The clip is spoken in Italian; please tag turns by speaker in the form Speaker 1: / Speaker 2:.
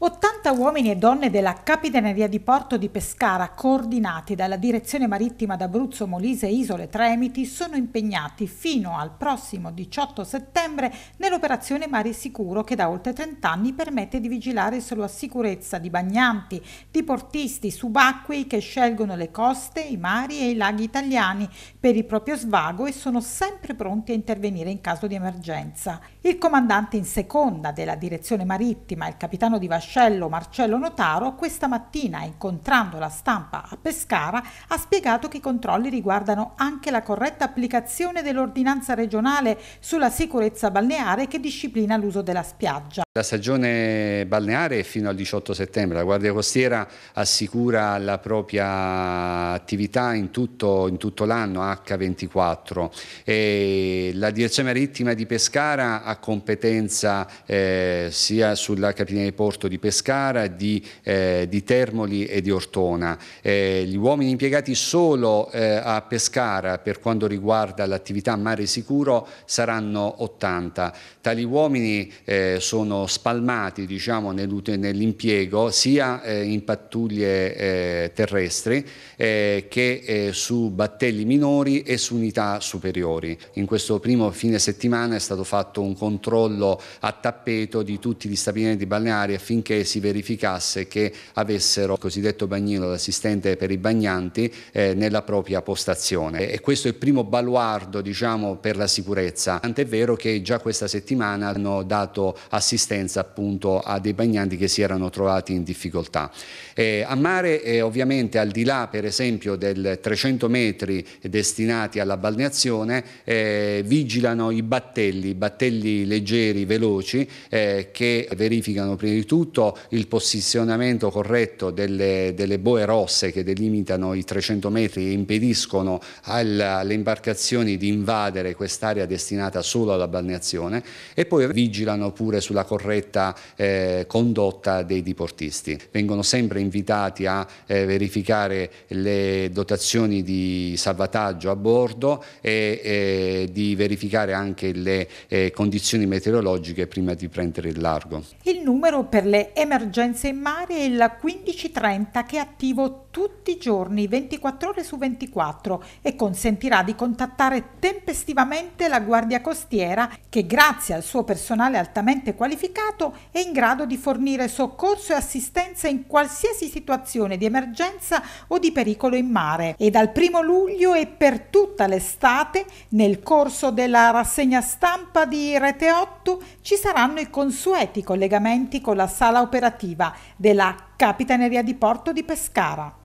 Speaker 1: 80 uomini e donne della Capitaneria di Porto di Pescara, coordinati dalla Direzione Marittima d'Abruzzo, Molise e Isole Tremiti, sono impegnati fino al prossimo 18 settembre nell'operazione Mare Sicuro che da oltre 30 anni permette di vigilare sulla sicurezza di bagnanti, di portisti subacquei che scelgono le coste, i mari e i laghi italiani per il proprio svago e sono sempre pronti a intervenire in caso di emergenza. Il comandante in seconda della Direzione Marittima, il capitano di Vascello, vascello Marcello Notaro questa mattina, incontrando la stampa a Pescara, ha spiegato che i controlli riguardano anche la corretta applicazione dell'ordinanza regionale sulla sicurezza balneare che disciplina l'uso della spiaggia.
Speaker 2: La stagione balneare è fino al 18 settembre, la Guardia Costiera assicura la propria attività in tutto, in tutto l'anno H24 e la Direzione Marittima di Pescara ha competenza eh, sia sulla Capitania di Porto di Pescara, di, eh, di Termoli e di Ortona. Eh, gli uomini impiegati solo eh, a Pescara per quanto riguarda l'attività mare sicuro saranno 80. Tali uomini eh, sono spalmati diciamo, nell'impiego sia eh, in pattuglie eh, terrestri eh, che su battelli minori e su unità superiori. In questo primo fine settimana è stato fatto un controllo a tappeto di tutti gli stabilimenti balneari affinché si verificasse che avessero il cosiddetto bagnino, d'assistente per i bagnanti, nella propria postazione. E questo è il primo baluardo diciamo, per la sicurezza, tant'è vero che già questa settimana hanno dato assistenza assistenza appunto a dei bagnanti che si erano trovati in difficoltà. Eh, a mare eh, ovviamente al di là per esempio del 300 metri destinati alla balneazione eh, vigilano i battelli, i battelli leggeri, veloci eh, che verificano prima di tutto il posizionamento corretto delle, delle boe rosse che delimitano i 300 metri e impediscono alle imbarcazioni di invadere quest'area destinata solo alla balneazione e poi vigilano pure sulla corretta corretta eh, condotta dei diportisti. Vengono sempre invitati a eh, verificare le dotazioni di salvataggio a bordo e eh, di verificare anche le eh, condizioni meteorologiche prima di prendere il largo.
Speaker 1: Il numero per le emergenze in mare è il 1530 che è attivo tutti i giorni 24 ore su 24 e consentirà di contattare tempestivamente la Guardia Costiera che grazie al suo personale altamente qualificato qualificato e in grado di fornire soccorso e assistenza in qualsiasi situazione di emergenza o di pericolo in mare e dal 1 luglio e per tutta l'estate nel corso della rassegna stampa di Rete 8 ci saranno i consueti collegamenti con la sala operativa della Capitaneria di Porto di Pescara.